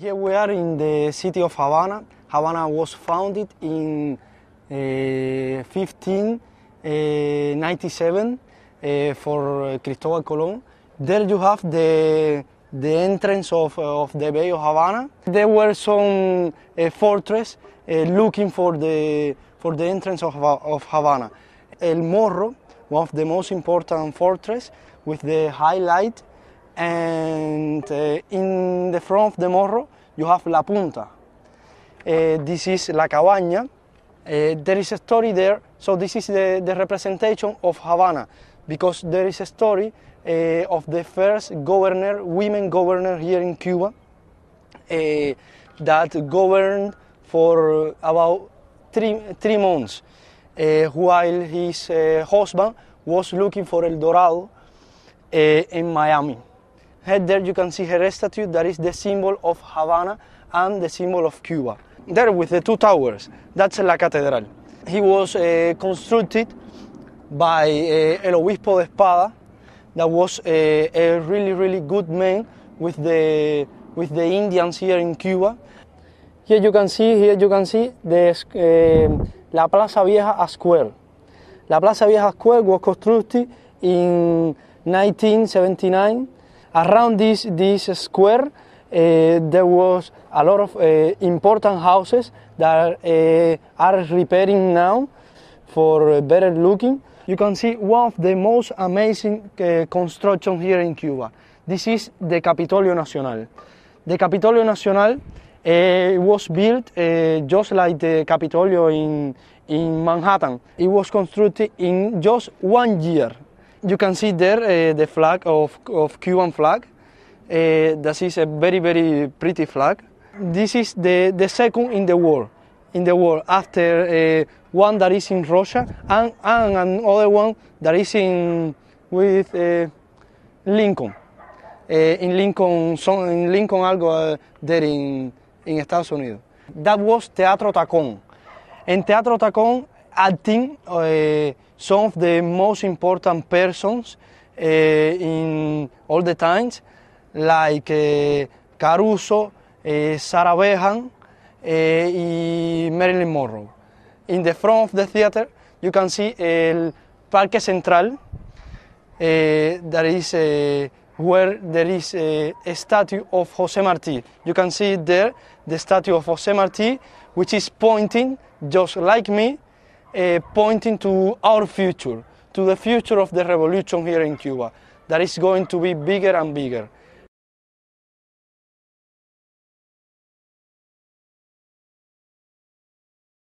Here we are in the city of Havana. Havana was founded in 1597 uh, uh, uh, for uh, Cristobal Colon. There you have the, the entrance of, of the Bay of Havana. There were some uh, fortress uh, looking for the, for the entrance of, of Havana. El Morro, one of the most important fortress with the highlight and uh, in the front of the morro you have La Punta. Uh, this is La Cabaña. Uh, there is a story there, so this is the, the representation of Havana because there is a story uh, of the first governor, women governor here in Cuba, uh, that governed for about three, three months, uh, while his husband was looking for El Dorado in Miami. Head there you can see her statue that is the symbol of Havana and the symbol of Cuba. There with the two towers, that's La Catedral. He was uh, constructed by uh, El Obispo de Espada, that was a, uh, a really, really good man with the, with the Indians here in Cuba. Here you can see, here you can see the, uh, La Plaza Vieja Square. La Plaza Vieja Square was constructed in 1979 around this, this square, uh, there was a lot of uh, important houses that uh, are repairing now for better looking. You can see one of the most amazing construction here in Cuba. This is the Capitolio Nacional. The Capitolio Nacional uh, was built uh, just like the Capitolio in, in Manhattan. It was constructed in just one year. You can see there uh, the flag of, of Cuban flag. Uh, that is a very, very pretty flag. This is the, the second in the world, in the world after uh, one that is in Russia and, and another one that is in with uh, Lincoln. Uh, in Lincoln, some in Lincoln algo uh, there in, in Estados Unidos. That was Teatro Tacón. En Teatro Tacón acting uh, some of the most important persons uh, in all the times, like uh, Caruso, Sarah Behan, and Marilyn Monroe. In the front of the theater, you can see El Parque Central, that is where there is a, a, statue of Jose Marti. You can see there the statue of Jose Marti, which is pointing just like me uh, pointing to our future, to the future of the revolution here in Cuba, that is going to be bigger and bigger.